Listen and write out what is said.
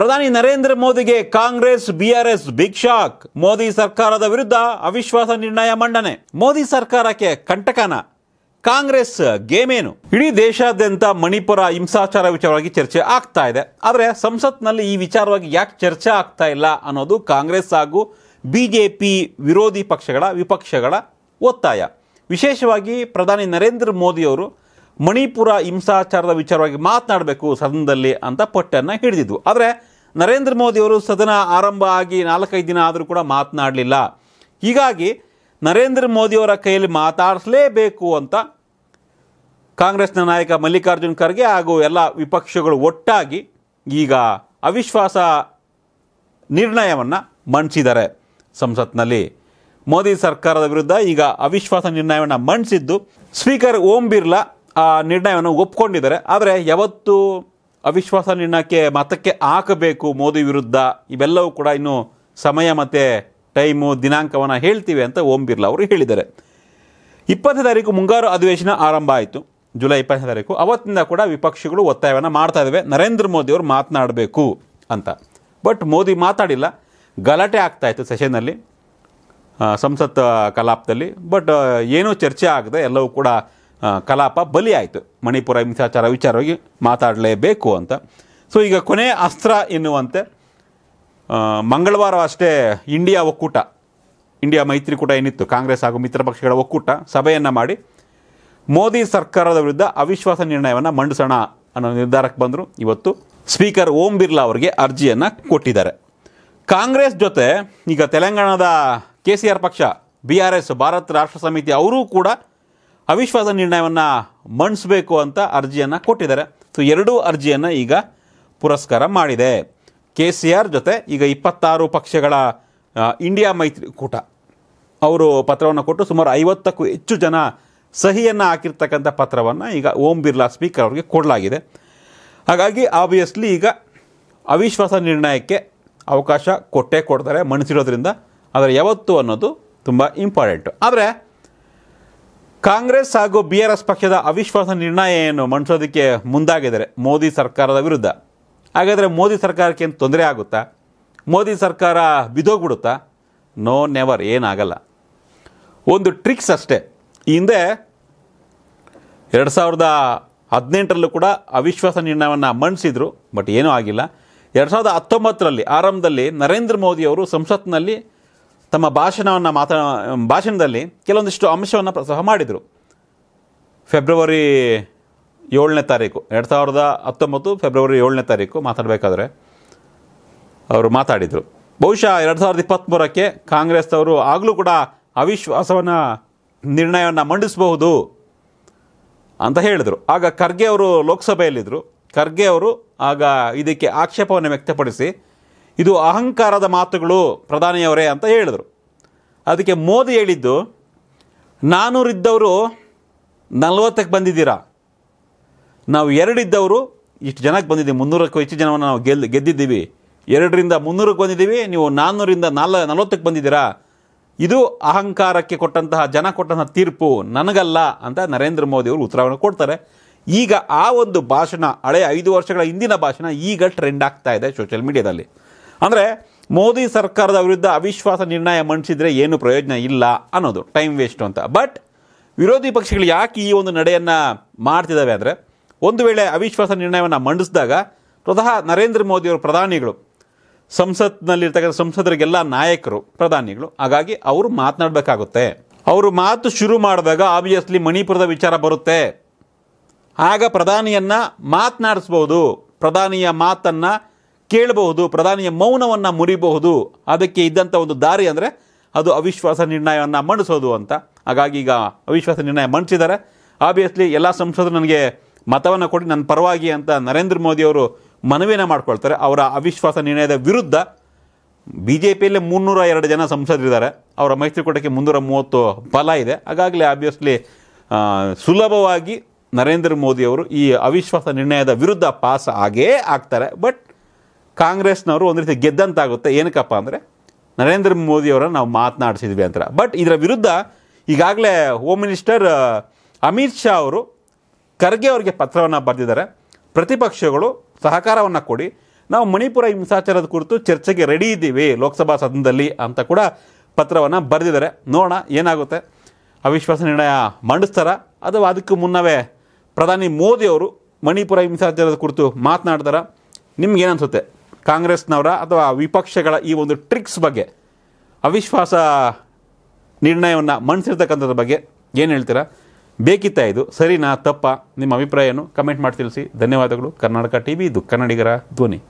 ಪ್ರಧಾನಿ ನರೇಂದ್ರ ಮೋದಿಗೆ Congress BRS big shock Modi ಸರ್ಕಾರದ ವಿರುದ್ಧ ಅವಿಶ್ವಾಸ ನಿರ್ಣಯ ಮಂಡನೆ ಮೋದಿ ಸರ್ಕಾರಕ್ಕೆ ಕಂಟಕನ ಕಾಂಗ್ರೆಸ್ ಗೇಮೇನು ಇಡೀ ದೇಶಾದ್ಯಂತ ಮಣಿಪುರ ಹಿಂಸಾಚಾರ ವಿಚಾರವಾಗಿ ಚರ್ಚೆ ಆಗ್ತಾ ಇದೆ ಆದರೆ ಸಂಸತ್ನಲ್ಲಿ ಈ ವಿಚಾರವಾಗಿ ಯಾಕೆ ಚರ್ಚೆ ಆಗ್ತಾ ಇಲ್ಲ ಅನ್ನೋದು ಕಾಂಗ್ರೆಸ್ ಹಾಗೂ ಬಿ ಜೆ ಪಿ ವಿರೋಧಿ ಪಕ್ಷಗಳ ವಿಪಕ್ಷಗಳ ಒತ್ತಾಯ ವಿಶೇಷವಾಗಿ ಪ್ರಧಾನಿ ನರೇಂದ್ರ ಮೋದಿಯವರು ಮಣಿಪುರ ಹಿಂಸಾಚಾರದ ವಿಚಾರವಾಗಿ ಮಾತನಾಡಬೇಕು ಸದನದಲ್ಲಿ ಅಂತ ಪಟ್ಟನ್ನು ಹಿಡಿದಿದ್ವು ಆದರೆ ನರೇಂದ್ರ ಮೋದಿಯವರು ಸದನ ಆರಂಭ ಆಗಿ ನಾಲ್ಕೈದು ದಿನ ಆದರೂ ಕೂಡ ಮಾತನಾಡಲಿಲ್ಲ ಹೀಗಾಗಿ ನರೇಂದ್ರ ಮೋದಿಯವರ ಕೈಯಲ್ಲಿ ಮಾತಾಡಿಸಲೇಬೇಕು ಅಂತ ಕಾಂಗ್ರೆಸ್ನ ನಾಯಕ ಮಲ್ಲಿಕಾರ್ಜುನ್ ಖರ್ಗೆ ಹಾಗೂ ಎಲ್ಲ ವಿಪಕ್ಷಗಳು ಒಟ್ಟಾಗಿ ಈಗ ಅವಿಶ್ವಾಸ ನಿರ್ಣಯವನ್ನು ಮಂಡಿಸಿದ್ದಾರೆ ಸಂಸತ್ನಲ್ಲಿ ಮೋದಿ ಸರ್ಕಾರದ ವಿರುದ್ಧ ಈಗ ಅವಿಶ್ವಾಸ ನಿರ್ಣಯವನ್ನು ಮಂಡಿಸಿದ್ದು ಸ್ಪೀಕರ್ ಓಂ ಬಿರ್ಲಾ ಆ ನಿರ್ಣಯವನ್ನು ಒಪ್ಕೊಂಡಿದ್ದಾರೆ ಆದರೆ ಯಾವತ್ತೂ ಅವಿಶ್ವಾಸ ನಿರ್ಣಯಕ್ಕೆ ಮತಕ್ಕೆ ಹಾಕಬೇಕು ಮೋದಿ ವಿರುದ್ಧ ಇವೆಲ್ಲವೂ ಕೂಡ ಇನ್ನು ಸಮಯ ಮತ್ತು ಟೈಮು ದಿನಾಂಕವನ್ನು ಹೇಳ್ತೀವಿ ಅಂತ ಓಂ ಬಿರ್ಲಾ ಅವರು ಹೇಳಿದ್ದಾರೆ ಇಪ್ಪತ್ತನೇ ತಾರೀಕು ಮುಂಗಾರು ಅಧಿವೇಶನ ಆರಂಭ ಆಯಿತು ಜುಲೈ ಇಪ್ಪತ್ತನೇ ತಾರೀಕು ಅವತ್ತಿಂದ ಕೂಡ ವಿಪಕ್ಷಗಳು ಒತ್ತಾಯವನ್ನು ಮಾಡ್ತಾ ಇದ್ದಾವೆ ನರೇಂದ್ರ ಮೋದಿ ಅವರು ಮಾತನಾಡಬೇಕು ಅಂತ ಬಟ್ ಮೋದಿ ಮಾತಾಡಿಲ್ಲ ಗಲಾಟೆ ಆಗ್ತಾಯಿತ್ತು ಸೆಷನ್ನಲ್ಲಿ ಸಂಸತ್ ಕಲಾಪದಲ್ಲಿ ಬಟ್ ಏನೂ ಚರ್ಚೆ ಆಗದೆ ಎಲ್ಲವೂ ಕೂಡ ಕಲಾಪ ಬಲಿಯಾಯಿತು ಮಣಿಪುರ ಹಿಂಸಾಚಾರ ವಿಚಾರವಾಗಿ ಮಾತಾಡಲೇಬೇಕು ಅಂತ ಸೊ ಈಗ ಕೊನೆ ಅಸ್ತ್ರ ಎನ್ನುವಂತೆ ಮಂಗಳವಾರ ಅಷ್ಟೇ ಇಂಡಿಯಾ ಒಕ್ಕೂಟ ಇಂಡಿಯಾ ಮೈತ್ರಿಕೂಟ ಏನಿತ್ತು ಕಾಂಗ್ರೆಸ್ ಹಾಗೂ ಮಿತ್ರ ಪಕ್ಷಗಳ ಒಕ್ಕೂಟ ಸಭೆಯನ್ನು ಮಾಡಿ ಮೋದಿ ಸರ್ಕಾರದ ವಿರುದ್ಧ ಅವಿಶ್ವಾಸ ನಿರ್ಣಯವನ್ನು ಮಂಡಿಸೋಣ ಅನ್ನೋ ನಿರ್ಧಾರಕ್ಕೆ ಬಂದರು ಇವತ್ತು ಸ್ಪೀಕರ್ ಓಂ ಬಿರ್ಲಾ ಅವರಿಗೆ ಅರ್ಜಿಯನ್ನು ಕೊಟ್ಟಿದ್ದಾರೆ ಕಾಂಗ್ರೆಸ್ ಜೊತೆ ಈಗ ತೆಲಂಗಾಣದ ಕೆ ಸಿ ಆರ್ ಪಕ್ಷ B R S Bharat Rashtra Samithi ಅವರೂ ಕೂಡ ಅವಿಶ್ವಾಸ ನಿರ್ಣಯವನ್ನು ಮಣಿಸಬೇಕು ಅಂತ ಅರ್ಜಿಯನ್ನು ಕೊಟ್ಟಿದ್ದಾರೆ ಸೊ ಎರಡೂ ಅರ್ಜಿಯನ್ನು ಈಗ ಪುರಸ್ಕಾರ ಮಾಡಿದೆ ಕೆ ಸಿ ಆರ್ ಜೊತೆ ಈಗ ಇಪ್ಪತ್ತಾರು ಪಕ್ಷಗಳ ಇಂಡಿಯಾ ಮೈತ್ರಿಕೂಟ ಅವರು ಪತ್ರವನ್ನು ಕೊಟ್ಟು ಸುಮಾರು ಐವತ್ತಕ್ಕೂ ಹೆಚ್ಚು ಜನ ಸಹಿಯನ್ನು ಹಾಕಿರ್ತಕ್ಕಂಥ ಪತ್ರವನ್ನು ಈಗ ಓಂ ಬಿರ್ಲಾ ಸ್ಪೀಕರ್ ಅವರಿಗೆ ಕೊಡಲಾಗಿದೆ ಹಾಗಾಗಿ ಆಬ್ವಿಯಸ್ಲಿ ಈಗ ಅವಿಶ್ವಾಸ ನಿರ್ಣಯಕ್ಕೆ ಅವಕಾಶ ಕೊಟ್ಟೇ ಕೊಡ್ತಾರೆ ಮಣಿಸಿರೋದ್ರಿಂದ ಆದರೆ ಯಾವತ್ತು ಅನ್ನೋದು ತುಂಬ ಇಂಪಾರ್ಟೆಂಟು ಆದರೆ ಕಾಂಗ್ರೆಸ್ ಹಾಗೂ ಬಿಆರ್ಎಸ್ ಪಕ್ಷದ ಅವಿಶ್ವಾಸ ನಿರ್ಣಯ ಏನು ಮಂಡಿಸೋದಕ್ಕೆ ಮುಂದಾಗಿದ್ದಾರೆ ಮೋದಿ ಸರ್ಕಾರದ ವಿರುದ್ಧ ಹಾಗಾದರೆ ಮೋದಿ ಸರ್ಕಾರಕ್ಕೆ ಏನು ತೊಂದರೆ ಆಗುತ್ತಾ ಮೋದಿ ಸರ್ಕಾರ ಬಿದೋಗ್ಬಿಡುತ್ತಾ ನೋ ನೆವರ್ ಏನಾಗಲ್ಲ ಒಂದು ಟ್ರಿಕ್ಸ್ ಅಷ್ಟೇ ಹಿಂದೆ ಎರಡು ಸಾವಿರದ ಹದಿನೆಂಟರಲ್ಲೂ ಕೂಡ ಅವಿಶ್ವಾಸ ನಿರ್ಣಯವನ್ನು ಮಂಡಿಸಿದರು ಬಟ್ ಏನೂ ಆಗಿಲ್ಲ ಎರಡು ಸಾವಿರದ ಹತ್ತೊಂಬತ್ತರಲ್ಲಿ ಆರಂಭದಲ್ಲಿ ನರೇಂದ್ರ ಮೋದಿಯವರು ಸಂಸತ್ನಲ್ಲಿ ತಮ್ಮ ಭಾಷಣವನ್ನು ಮಾತ ಭಾಷಣದಲ್ಲಿ ಕೆಲವೊಂದಿಷ್ಟು ಅಂಶವನ್ನು ಸಹ ಮಾಡಿದರು ಫೆಬ್ರವರಿ ಏಳನೇ ತಾರೀಕು ಎರಡು ಸಾವಿರದ ಹತ್ತೊಂಬತ್ತು ಫೆಬ್ರವರಿ ಏಳನೇ ತಾರೀಕು ಮಾತಾಡಬೇಕಾದ್ರೆ ಅವರು ಮಾತಾಡಿದರು ಬಹುಶಃ ಎರಡು ಸಾವಿರದ ಇಪ್ಪತ್ತ್ಮೂರಕ್ಕೆ ಕಾಂಗ್ರೆಸ್ನವರು ಆಗಲೂ ಕೂಡ ಅವಿಶ್ವಾಸವನ್ನು ನಿರ್ಣಯವನ್ನು ಮಂಡಿಸಬಹುದು ಅಂತ ಹೇಳಿದರು ಆಗ ಖರ್ಗೆ ಅವರು ಲೋಕಸಭೆಯಲ್ಲಿದ್ದರು ಖರ್ಗೆ ಅವರು ಆಗ ಇದಕ್ಕೆ ಆಕ್ಷೇಪವನ್ನು ವ್ಯಕ್ತಪಡಿಸಿ ಇದು ಅಹಂಕಾರದ ಮಾತುಗಳು ಪ್ರಧಾನಿಯವರೇ ಅಂತ ಹೇಳಿದರು ಅದಕ್ಕೆ ಮೋದಿ ಹೇಳಿದ್ದು ನಾನೂರಿದ್ದವರು ನಲ್ವತ್ತಕ್ಕೆ ಬಂದಿದ್ದೀರಾ ನಾವು ಎರಡಿದ್ದವರು ಇಷ್ಟು ಜನಕ್ಕೆ ಬಂದಿದ್ದೀವಿ ಮುನ್ನೂರಕ್ಕೂ ಹೆಚ್ಚು ಜನವನ್ನು ನಾವು ಗೆಲ್ ಗೆದ್ದಿದ್ದೀವಿ ಎರಡರಿಂದ ಮುನ್ನೂರಕ್ಕೆ ಬಂದಿದ್ದೀವಿ ನೀವು ನಾನ್ನೂರಿಂದ ನಾಲ್ ನಲವತ್ತಕ್ಕೆ ಬಂದಿದ್ದೀರಾ ಇದು ಅಹಂಕಾರಕ್ಕೆ ಕೊಟ್ಟಂತಹ ಜನ ಕೊಟ್ಟಂತಹ ತೀರ್ಪು ನನಗಲ್ಲ ಅಂತ ನರೇಂದ್ರ ಮೋದಿ ಅವರು ಉತ್ತರವನ್ನು ಕೊಡ್ತಾರೆ ಈಗ ಆ ಒಂದು ಭಾಷಣ ಹಳೆ ಐದು ವರ್ಷಗಳ ಹಿಂದಿನ ಭಾಷಣ ಈಗ ಟ್ರೆಂಡ್ ಆಗ್ತಾ ಇದೆ ಸೋಷಿಯಲ್ ಮೀಡಿಯಾದಲ್ಲಿ ಅಂದರೆ ಮೋದಿ ಸರ್ಕಾರದ ವಿರುದ್ಧ ಅವಿಶ್ವಾಸ ನಿರ್ಣಯ ಮಂಡಿಸಿದರೆ ಏನು ಪ್ರಯೋಜನ ಇಲ್ಲ ಅನ್ನೋದು ಟೈಮ್ ವೇಸ್ಟು ಅಂತ ಬಟ್ ವಿರೋಧಿ ಪಕ್ಷಗಳು ಯಾಕೆ ಈ ಒಂದು ನಡೆಯನ್ನು ಮಾಡ್ತಿದ್ದಾವೆ ಅಂದರೆ ಒಂದು ವೇಳೆ ಅವಿಶ್ವಾಸ ನಿರ್ಣಯವನ್ನು ಮಂಡಿಸಿದಾಗ ಸ್ವತಃ ನರೇಂದ್ರ ಮೋದಿಯವರು ಪ್ರಧಾನಿಗಳು ಸಂಸತ್ನಲ್ಲಿರ್ತಕ್ಕಂಥ ಸಂಸದರಿಗೆಲ್ಲ ನಾಯಕರು ಪ್ರಧಾನಿಗಳು ಹಾಗಾಗಿ ಅವರು ಮಾತನಾಡಬೇಕಾಗುತ್ತೆ ಅವರು ಮಾತು ಶುರು ಮಾಡಿದಾಗ ಆಬ್ವಿಯಸ್ಲಿ ಮಣಿಪುರದ ವಿಚಾರ ಬರುತ್ತೆ ಆಗ ಪ್ರಧಾನಿಯನ್ನು ಮಾತನಾಡಿಸ್ಬೋದು ಪ್ರಧಾನಿಯ ಮಾತನ್ನು ಕೇಳಬಹುದು ಪ್ರಧಾನಿಯ ಮೌನವನ್ನು ಮುರಿಬಹುದು ಅದಕ್ಕೆ ಇದ್ದಂಥ ಒಂದು ದಾರಿ ಅಂದರೆ ಅದು ಅವಿಶ್ವಾಸ ನಿರ್ಣಯವನ್ನು ಮಂಡಿಸೋದು ಅಂತ ಹಾಗಾಗಿ ಈಗ ಅವಿಶ್ವಾಸ ನಿರ್ಣಯ ಮಂಡಿಸಿದ್ದಾರೆ ಆಬ್ವಿಯಸ್ಲಿ ಎಲ್ಲ ಸಂಸದರು ನನಗೆ ಮತವನ್ನು ಕೊಡಿ ನನ್ನ ಪರವಾಗಿ ಅಂತ ನರೇಂದ್ರ ಮೋದಿಯವರು ಮನವಿನ ಮಾಡ್ಕೊಳ್ತಾರೆ ಅವರ ಅವಿಶ್ವಾಸ ನಿರ್ಣಯದ ವಿರುದ್ಧ ಬಿ ಜೆ ಪಿಯಲ್ಲೇ ಮುನ್ನೂರ ಎರಡು ಜನ ಸಂಸದರಿದ್ದಾರೆ ಅವರ ಮೈತ್ರಿಕೂಟಕ್ಕೆ ಮುನ್ನೂರ ಮೂವತ್ತು ಫಲ ಇದೆ ಹಾಗಾಗಲೇ ಆಬ್ವಿಯಸ್ಲಿ ಸುಲಭವಾಗಿ ನರೇಂದ್ರ ಮೋದಿಯವರು ಈ ಅವಿಶ್ವಾಸ ನಿರ್ಣಯದ ವಿರುದ್ಧ ಪಾಸ್ ಆಗೇ ಆಗ್ತಾರೆ ಬಟ್ ಕಾಂಗ್ರೆಸ್ನವರು ಒಂದು ರೀತಿ ಗೆದ್ದಂತಾಗುತ್ತೆ ಏನಕ್ಕಪ್ಪ ಅಂದರೆ ನರೇಂದ್ರ ಮೋದಿಯವರನ್ನು ನಾವು ಮಾತನಾಡಿಸಿದ್ವಿ ಅಂತ ಬಟ್ ಇದರ ವಿರುದ್ಧ ಈಗಾಗಲೇ ಹೋಮ್ ಮಿನಿಸ್ಟರ್ ಅಮಿತ್ ಶಾ ಅವರು ಖರ್ಗೆ ಅವರಿಗೆ ಪತ್ರವನ್ನು ಬರೆದಿದ್ದಾರೆ ಪ್ರತಿಪಕ್ಷಗಳು ಸಹಕಾರವನ್ನು ಕೊಡಿ ನಾವು ಮಣಿಪುರ ಹಿಂಸಾಚಾರದ ಕುರಿತು ಚರ್ಚೆಗೆ ರೆಡಿ ಇದ್ದೀವಿ ಲೋಕಸಭಾ ಸದನದಲ್ಲಿ ಅಂತ ಕೂಡ ಪತ್ರವನ್ನು ಬರೆದಿದ್ದಾರೆ ನೋಡೋಣ ಏನಾಗುತ್ತೆ ಅವಿಶ್ವಾಸ ನಿರ್ಣಯ ಮಂಡಿಸ್ತಾರ ಅಥವಾ ಅದಕ್ಕೂ ಮುನ್ನವೇ ಪ್ರಧಾನಿ ಮೋದಿ ಅವರು ಮಣಿಪುರ ಹಿಂಸಾಚಾರದ ಕುರಿತು ಮಾತನಾಡ್ತಾರ ಏನನ್ಸುತ್ತೆ ಕಾಂಗ್ರೆಸ್ನವರ ಅಥವಾ ವಿಪಕ್ಷಗಳ ಈ ಒಂದು ಟ್ರಿಕ್ಸ್ ಬಗ್ಗೆ ಅವಿಶ್ವಾಸ ನಿರ್ಣಯವನ್ನು ಮಣಿಸಿರ್ತಕ್ಕಂಥದ್ರ ಬಗ್ಗೆ ಏನು ಹೇಳ್ತೀರಾ ಬೇಕಿತ್ತ ಇದು ಸರಿನಾ ತಪ್ಪ ನಿಮ್ಮ ಅಭಿಪ್ರಾಯವನ್ನು ಕಮೆಂಟ್ ಮಾಡಿ ತಿಳಿಸಿ ಧನ್ಯವಾದಗಳು ಕರ್ನಾಟಕ ಟಿ ವಿ ಇದು ಕನ್ನಡಿಗರ ಧ್ವನಿ